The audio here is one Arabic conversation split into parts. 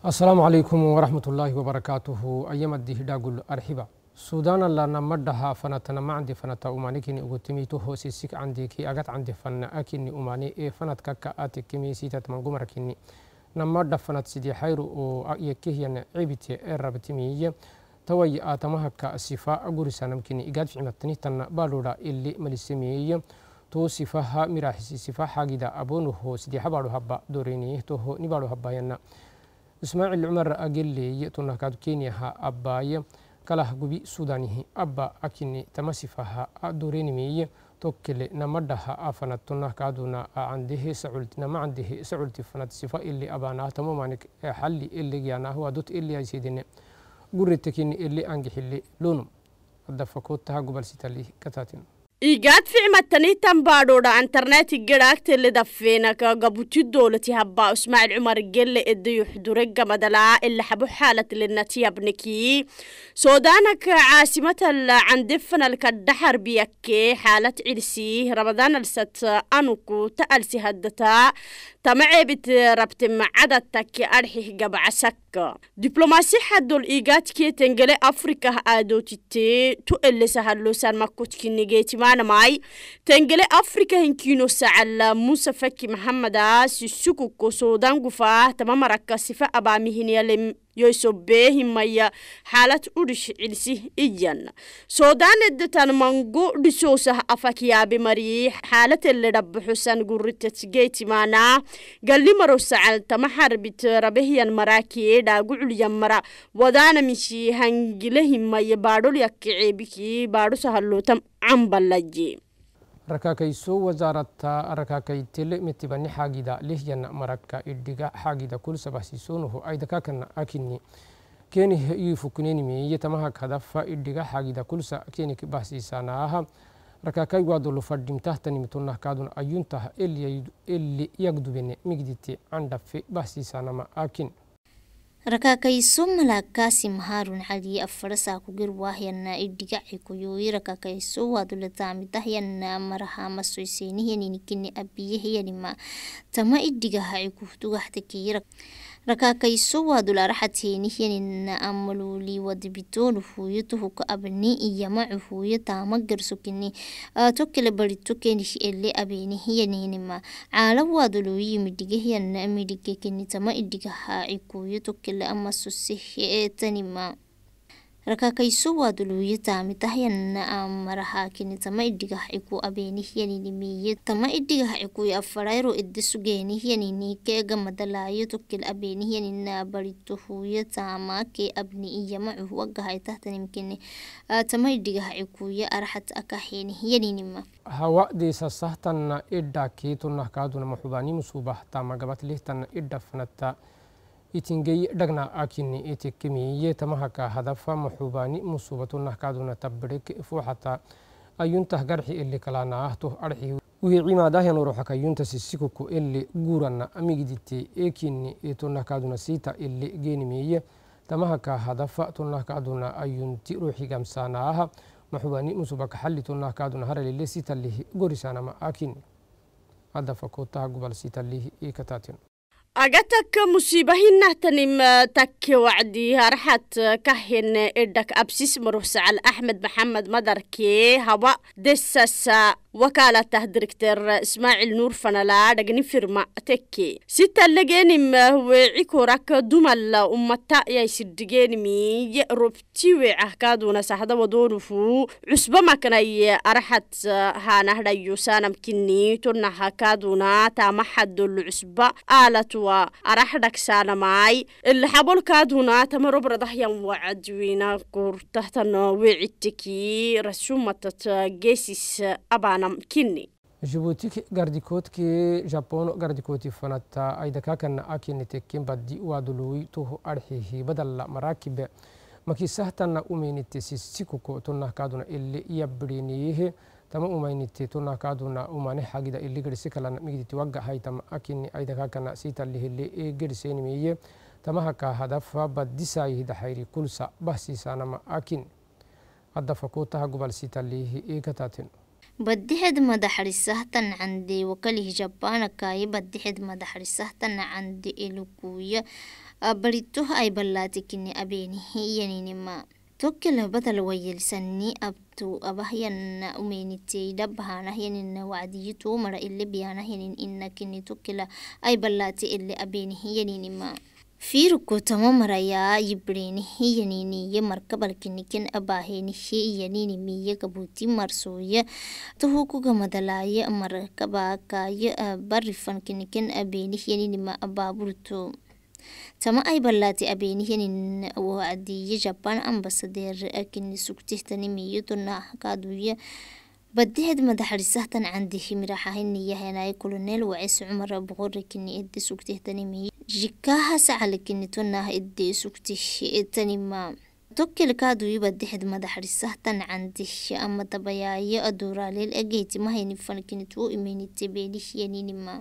السلام عليكم ورحمة الله وبركاته أيام الدي هداغل أرحبا سودان الله نمدها فنتنا ما عندي فنتا أماني كني أغتمي توهو سيسيك عندي كي أغت عندي فن أكيني أماني إيه فنت كاكا آتي كمي سيتات من قمر كني نمد فنت سيدي حيرو أو أيكيه ين عبتي إرابتمي توي آتمها كأسفا أغوري سانم كني إغاد في عمتني تن بالورا اللي ملسمي تو سفاها مراحسي سفاها أبونو هو سيدي حبارو حبا دوريني توهو نبارو حبا ينا ismaaciil cumar ageleeye tunakaadukeniyaha abbaaya kalah gubi sudanihi abba akini tamasifaha adorenimeye tokkele namadaha afanat tunakaaduna aandehe sacultinama andehe sacultifanat sifa ili abaanaa tamomanik xalli iligyaanahuwadut iliyaisidine guritekini ili angixili lunum adafakootaha gobalsitali kataatin إيجاد في matanitan baadhoodha antarnati gadhaagtele dafeenaka gabuti dowlati habba ismail cumar gelle edayuxdure gamadalaa ilaxabu xaalatlenatiyabniki soodaanaka caasimatala candefanalka dhaxarbiyakee xaalad cilsi ramadaanalsat anuku ta alsi haddata tama ceebit rabte macadatak adxih gabcasak afrika diplomasi haddol igatkeetengele afrikah aadotittee tu elesahalosan makkotkinegeetimaanamai tengele afrika hinkino sacala musa faki maxamadaa sisukukko sodan gufaah tama maraka sifa abaamihiniyalem yoiso beehimaya xaalad udhish cilsi iyan soodaanedatan mango dhisoosah afakiyaabe marii xaalata ledhabaxosan guritasgeetimaana gallimaro sacaltama xarbit rabehiyan maraa kiedha guculyan mara wadaanamisi hangilahimaya baadhol yakkiceebikii baadhosahalootam cambalaye ركاكيسو وزارة ركاكي تلق متبني حاجدا ليه جنة مركا إدقا حاجدا كل سباسيسونه أيضا كاكنا أكني كيني يفكنيني مي يتمهك هدف إدقا حاجدا كل سا كيني باسيساناها ركاكي وادو لفردم تحتني متونه كادون أيونتها اللي, اللي يقدو بني مقدتي عند في باسيسانا ما أكن Rakakaiso malakaasim harun xagii afarasaa kugir wahyana idhigaci kuyoyi rakakaiso wadulatamitahyanna marahamasoiseenihyaninikini abiyahiyanima tama idhigaha cikuhtugaxtakiyirak ركا كيسوا دولا رحتي نهين إن أملو لي ودبتون فويته كأبني إيما عفويتا مقر سكني آه توكل بري توكي نهي اللي أبي نهي نينما عالوا دولو يمدقى هي النامي لكي كني تما إدقى هاي كويتو كل أما rakakaisuwaaduluyatami tahyanna amarahaakinita ma idigahciku abeenihyaninimiye tama idigahcikuy afarayro idisugeenihiyanini gamadanlayo tukil abeenihyanina barituhuya taamaake abni iyamacuh wagahaytahtanimkine tama idigahcikuya arahat akaheenihiyaninima hawa'diisa sahtanna idhakiitunahkaaduna muxubaanimusubahtama gabatlihtana idhafnata itingey dhagna akini itikimiye tamahaka hadafa maxubani musubatuna kaduna tabrek fuuxata ayuntah garxi ili kalana ahtuh arxi wixii cimaadahyanu ruxaka yuntas sikuku ili guurana amigdite ekini tunahkaduna siita ili genimiye tamahaka hadafa tunahkaduna ayunti ruuxi maxubani musubaka xali tunahkaduna haralile siitalihi gorisanama akini hadafa kotaha gubal siitalihi ikatatin أجتك هنا تنم آه، تك وعدي رحت آه، كهن إدك أبسيس مروس على أحمد محمد مدركي هوا دسس وكالة تهدركتر إسماعيل نور فنلا دقني فرما تكي ستا اللي ما هو راك دمال أمتا يا سدجين مي ربتي وعهكادونا سحدا ودورفو فو ما كان أرحت هانا هدا يوسانا مكني تونا هكادونا تاما حد العسبة آلتوا أرحدك سانا ماي اللي حبول كادونا تما ربرا ضحيا وينا كور تحتنا وعدتكي رسومة جيسيس أبان aanam kinni jibuuti gardikootki japoon gardikootii fanatta aydakaa kanna akinni tekkin baddi waaduluwi tuhu arxihi badalla maraakibe makisahtanna umiinitti sissikuko tunnahkaaduna illi yabriniyihi tama umainitti tunnahkaaduna umane hagida illi gersikalana migditti wagga haytama akinni aydakaa kanna siitallihilli gerseenimiye tamahaka hadafa baddisayihi daxayri kulsa bahsiisaanama akin hadafa kuutaha gobal siitalihi ikatatin بدي بدحد مدحر السهتن عندي وكله جبانا كاي بدحد مدحر السهتن عندي إلوكوية أبريتوه آه، أي بلاتي بلاتكني أبيني ينيني ما توكل بدل ويل سني أبتو أبهين أميني تيدا نهي ينين وعدي مرا اللي بيانا ينين إنكني توكل أي بلاتي اللي أبيني ينيني ما fiirkutamomaraya yibrenihiyaniniye markabalkiniken abaheniheyanini miye kabuti marsoya tohukugamadalaya markabakaya barifankiniken abenihiyaninima ababurto tama ay balati abenihiyanin wadiye japan ambasadeer kinisugtihtanimiyo tonahakaduya بدهد مدحرسه تن عندي مراحة هنية هناي كولونيل وعيس عمر بغور كني إدي سوكته تنمي jikahasacalakinitonah ideesugtihe etanima tokkelkaadui badexed madaxrisahtan candihe ama tabayaaye aduraaleel ageytimahainifankinitwo imenitebeelihiyaninima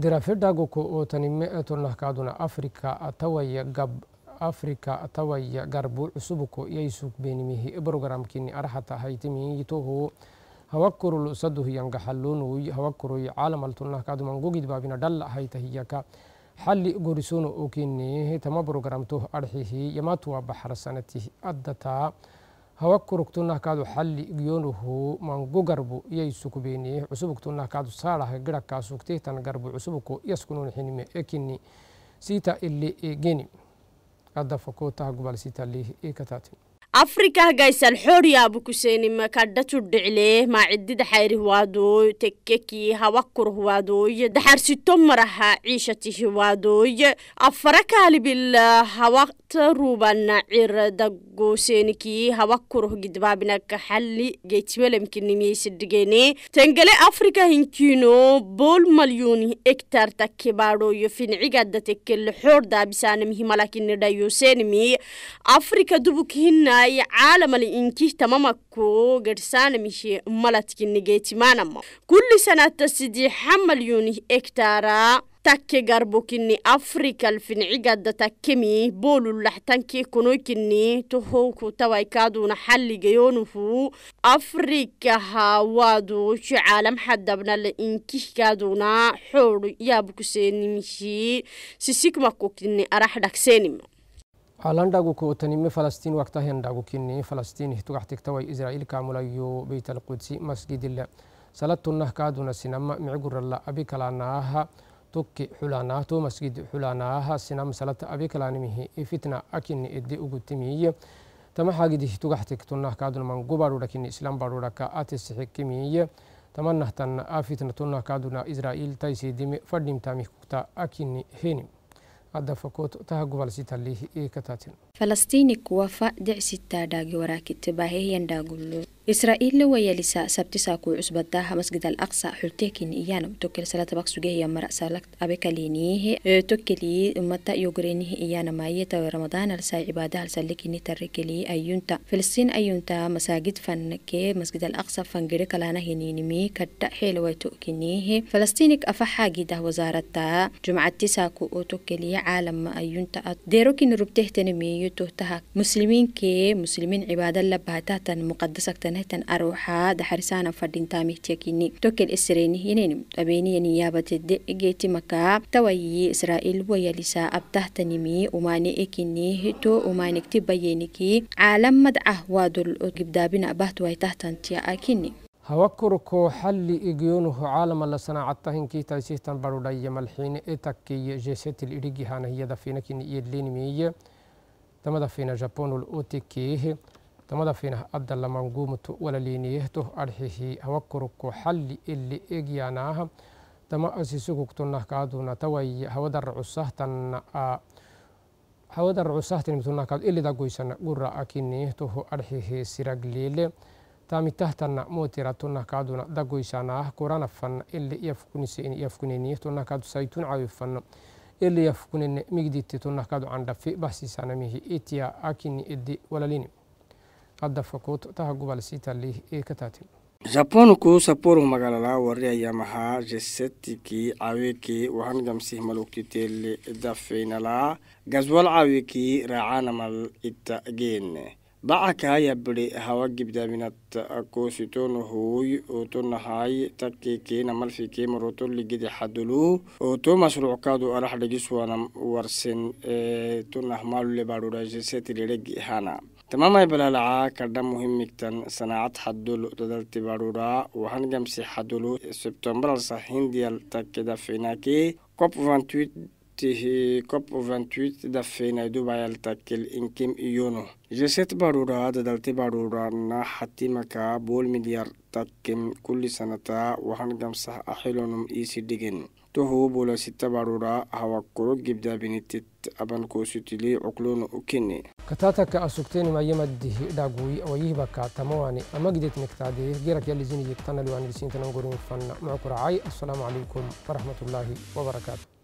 dirafedhagoko ootanime etonahkaaduna afrika atawaya gab afrika atawaya garbu cusubuko yaysuk benimihi programkini arhata haytimiyitoho hawakurul saduhiyangaxalunuy hawakuruy caalamaltunahkaadumangogidbaabina dhalla haytahiyaka حل غوريسونو اوكيني تما بروغرامتو ارحيه يماتوا بحر سنته ادتا هوا كركتونا كادو حل غيونه من غغربو يسكوبيني عسبكتونا كادو ساله غدا كاسوكتي تن غربو عسبكو يسكنون حينمي اكيني سيتا اللي جيني ادفكوتا غبال سيتا اللي اكتاتي afrikah gaysal xooryaabu kuseynima kadha tudhiclee maacidida xayrihwaadooy tekkekii hawakurhwaadooy daxarsito maraha ciishatihiwaadooy afara kaalibila hawata ruubana ciradagoosenikii hawakuroh gidbaabinaka xalli geytimelemkinimiyeysidhigene tengele afrika hinkiino bool malyuuni ektarta kibaadhooyo fincigada tekkele xoor daabisaanamihimalakini dhayoosenimi afrika dubuk ay caalamal inkih tamamaku garhsaanamihe maladki negetimanama kulli sanata sidixa malyunih ektara takke garbukini afrikal fincigada takkemi bolulaxtanki kunoykini tohowku tawaikaduna xalligayonuhu afrikaha waadu caalam xadabnala inkihkaduna xoodu yaabukusenimihi sisigmakukini arax dhaqseenima حالان داغو كو تنمي فلسطين وقتا وقتها داغو كيني فلسطين هتوغح تكتوي إسرائيل كاملايو بيت القدسي مسجد الله سلطة دون سينما معقر الله أبي كلاناها توكي حلاناه تو مسجد حلاناها سينما سلطة أبي كلانمه إفتنا أكين إدي أغتمي تما حاجة دي هتوغح تكتونا دون من قبارو لكن إسلام بارو لكا آتس حكمي تما نهتن آفتنا تونا دون إزرائيل تايسي ديمي فردم تامي كتا أكين هينم ፈለስቲini kuwafa dhicsitaa daagi waraa kitti bahee yandagullu إسرائيل لويا سبت ساكو كو عسبتاها مسجد الأقصى حلتيكين إيانم توكل سلا تبقى سجيه مرأ سالكت أبكا لينيه أه، توكلي متى يوغرينيه إيانا ماية تو رمضان لسا عبادة لسالكيني تركلي أيونتا فلسطين أيونتا مساجد فنكي مسجد الأقصى فنجري كلانا هنينمي كدا حيلوي توكينيه فلسطينك أفحا وزارة تا جمعة تساكو كو توكلي عالم أيونتا ديروكين ربته تنمي يتوتها مسلمين كي مسلمين عبادة لبهاتاتا مقدسك hetan aruuxaa daxarisaana fadhintaa mihtiyakini tokel isreenihinin abeeniya niyaabatedde geetimakaa tawayiyi israa'iil wayalisaa abtahtanimi umaane ekinih to umaanegti bayeniki caalam madcah waadol gibdaabina bahtuwaitahtantiya akini هوكركو حل إجيونه عالم الله صناعة تهين كي تايسيتن بروداي ملحين إتكي جيسيت الإريجي هانا هي دفينك إن إيرلين مية تم دفينا جابون الأوتيكيه tamada fina adala mangumutu wala liniyehto arhihi hawakuruko xalli ili egyanaaha tama asisuguktuna kaaduna taway hawadar cusahtanna a hawadar cusahtan mituna kaad ilida goysana gura akiniyehtoho arhihi siragliile tamitahtanna mootiratuna kaaduna dagoysanaah kuranafana ili yafkunisin yafkuniniyehtoona kaadu saytun cawifana ili yafkunine migditi tuna kaadu candhafi bahsisanamihi itiya akini idi walalini hadda fakood tahagobalsiitalih ee ka taatay jaboonku saporo magaalala wariyayamaha jesetiki caawiki waxaan gamsih malugtiteel dafaynala gaswal caawiki raacanamal itageen bacakaya bere hawa gibdaminad koositoonahoy ootonahay takkeekeena malfikee marotolligede xadulu ooto mashruuckaadu arax dhagiswaanam warsen eh, tunah maalule baadhurajesetilireg hana تماما بلالعا كردا مهم مكتن صناعات حدولو تدل تبارورا وهن جمسي حدولو سبتمبر صحين ديال تاكدا فيناكي كوب 28 تهي كوب 28 دفينا دبي التكل انكم ايونو جسد بارورا دلتي بارورا نا حتي مكا بول مليار تكم كل سنة وهن جمسح احلونم ايسي ديجن تهو بولا ستة بارورا هوا كورو جبدا بنتت ابن كوسيتلي عقلون اوكيني كتاتك أسوكتين ما يمد داغوي أو يهبك تمواني أما قدت نكتادي غيرك يلي زيني يكتنلو عن لسين تنغرون فن معكر رعاي السلام عليكم ورحمة الله وبركاته